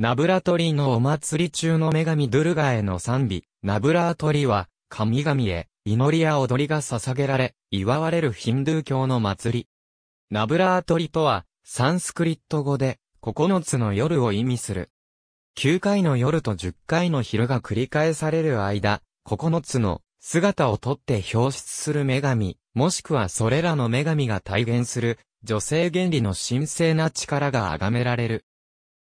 ナブラトリのお祭り中の女神ドゥルガへの賛美、ナブラトリは、神々へ、祈りや踊りが捧げられ、祝われるヒンドゥー教の祭り。ナブラートリとは、サンスクリット語で、9つの夜を意味する。9回の夜と10回の昼が繰り返される間、9つの姿をとって表出する女神、もしくはそれらの女神が体現する、女性原理の神聖な力が崇められる。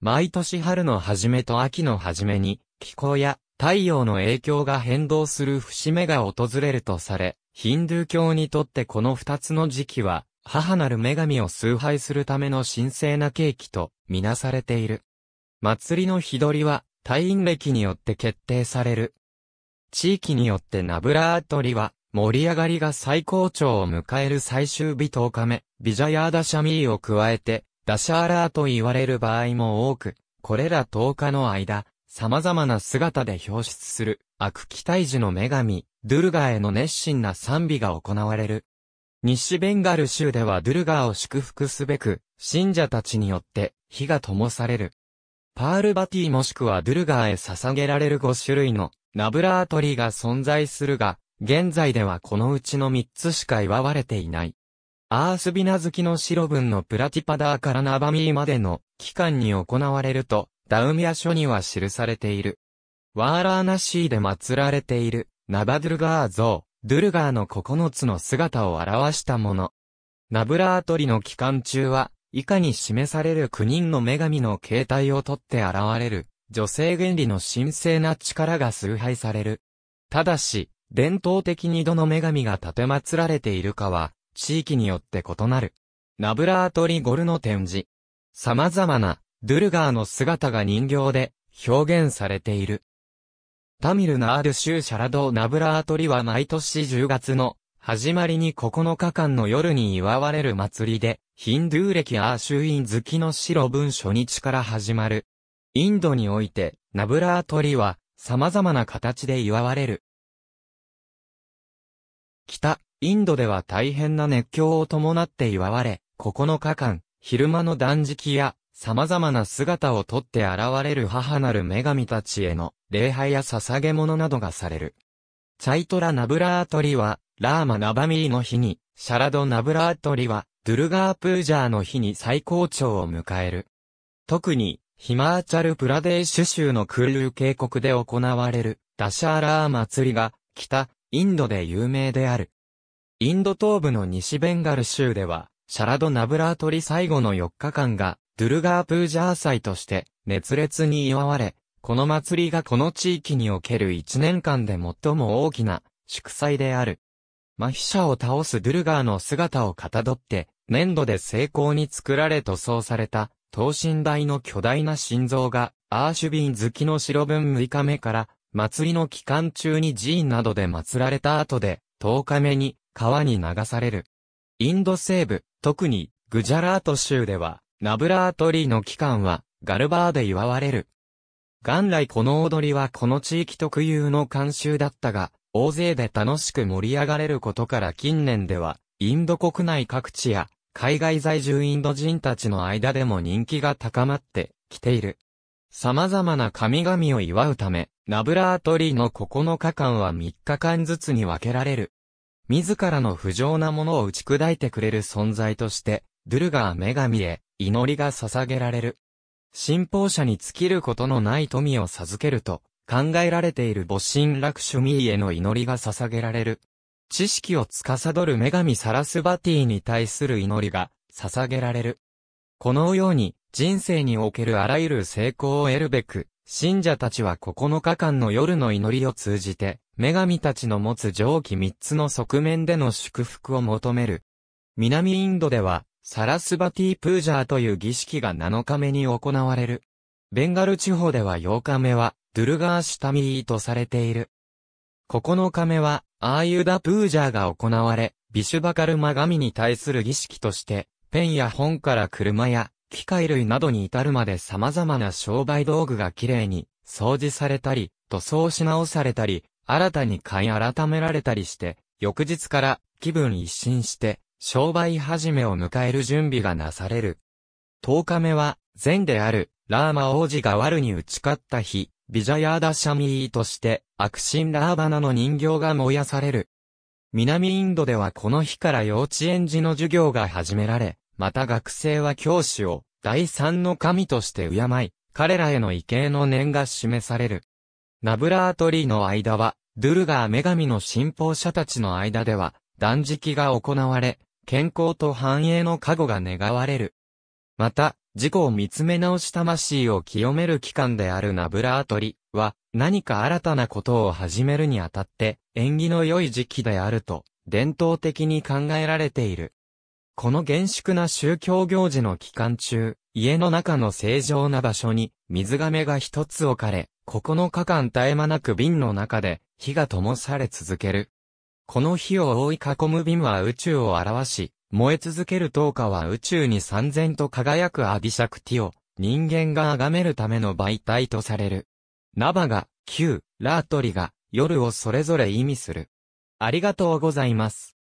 毎年春の初めと秋の初めに、気候や太陽の影響が変動する節目が訪れるとされ、ヒンドゥー教にとってこの二つの時期は、母なる女神を崇拝するための神聖な契機と、みなされている。祭りの日取りは、退院歴によって決定される。地域によってナブラートリは、盛り上がりが最高潮を迎える最終日10日目、ビジャヤーダシャミーを加えて、ダシャーラーと言われる場合も多く、これら10日の間、様々な姿で表出する、悪鬼退治の女神、ドゥルガーへの熱心な賛美が行われる。西ベンガル州ではドゥルガーを祝福すべく、信者たちによって火が灯される。パールバティもしくはドゥルガーへ捧げられる5種類のナブラートリーが存在するが、現在ではこのうちの3つしか祝われていない。アースビナ好きの白分のプラティパダーからナバミーまでの期間に行われると、ダウミア書には記されている。ワーラーナシーで祀られている、ナバドゥルガー像、ドゥルガーの9つの姿を表したもの。ナブラートリの期間中は、以下に示される9人の女神の形態をとって現れる、女性原理の神聖な力が崇拝される。ただし、伝統的にどの女神が建て祀られているかは、地域によって異なる。ナブラートリゴルの展示。様々な、ドゥルガーの姿が人形で、表現されている。タミルナール州シャラドナブラートリは毎年10月の、始まりに9日間の夜に祝われる祭りで、ヒンドゥー歴アーシュイン好きの白文初日から始まる。インドにおいて、ナブラートリは、様々な形で祝われる。北、インドでは大変な熱狂を伴って祝われ、9日間、昼間の断食や、様々な姿をとって現れる母なる女神たちへの礼拝や捧げ物などがされる。チャイトラ・ナブラートリは、ラーマ・ナバミーの日に、シャラド・ナブラートリは、ドゥルガー・プージャーの日に最高潮を迎える。特に、ヒマーチャル・プラデーシュ州のクルー渓谷で行われる、ダシャーラー祭りが、北、インドで有名である。インド東部の西ベンガル州では、シャラド・ナブラートリ最後の4日間が、ドゥルガープージャー祭として、熱烈に祝われ、この祭りがこの地域における1年間で最も大きな祝祭である。麻痺者を倒すドゥルガーの姿をかたどって、粘土で精巧に作られ塗装された、等身大の巨大な心臓が、アーシュビン好きの白分6日目から、祭りの期間中に寺院などで祀られた後で、10日目に、川に流される。インド西部、特にグジャラート州では、ナブラートリーの期間はガルバーで祝われる。元来この踊りはこの地域特有の慣習だったが、大勢で楽しく盛り上がれることから近年では、インド国内各地や海外在住インド人たちの間でも人気が高まってきている。様々な神々を祝うため、ナブラートリーの9日間は3日間ずつに分けられる。自らの不浄なものを打ち砕いてくれる存在として、ドゥルガー女神へ、祈りが捧げられる。信奉者に尽きることのない富を授けると、考えられている母神ラクシュミーへの祈りが捧げられる。知識を司る女神サラスバティに対する祈りが捧げられる。このように、人生におけるあらゆる成功を得るべく、信者たちは9日間の夜の祈りを通じて、女神たちの持つ上記三つの側面での祝福を求める。南インドでは、サラスバティプージャーという儀式が7日目に行われる。ベンガル地方では8日目は、ドゥルガーシュタミーとされている。9日目は、アーユダプージャーが行われ、ビシュバカルマ神に対する儀式として、ペンや本から車や、機械類などに至るまで様々な商売道具がきれいに、掃除されたり、塗装し直されたり、新たに買い改められたりして、翌日から気分一新して、商売始めを迎える準備がなされる。10日目は、善である、ラーマ王子が悪に打ち勝った日、ビジャヤーダシャミーとして、悪神ラーバナの人形が燃やされる。南インドではこの日から幼稚園児の授業が始められ、また学生は教師を、第三の神として敬い、彼らへの畏敬の念が示される。ナブラートリーの間は、ドゥルガー女神の信奉者たちの間では、断食が行われ、健康と繁栄の加護が願われる。また、自己を見つめ直し魂を清める期間であるナブラートリは、何か新たなことを始めるにあたって、縁起の良い時期であると、伝統的に考えられている。この厳粛な宗教行事の期間中、家の中の正常な場所に、水亀が一つ置かれ、9日間絶え間なく瓶の中で火が灯され続ける。この火を覆い囲む瓶は宇宙を表し、燃え続ける灯火は宇宙に三千と輝くアディシャクティを人間が崇めるための媒体とされる。ナバが、旧、ラートリが、夜をそれぞれ意味する。ありがとうございます。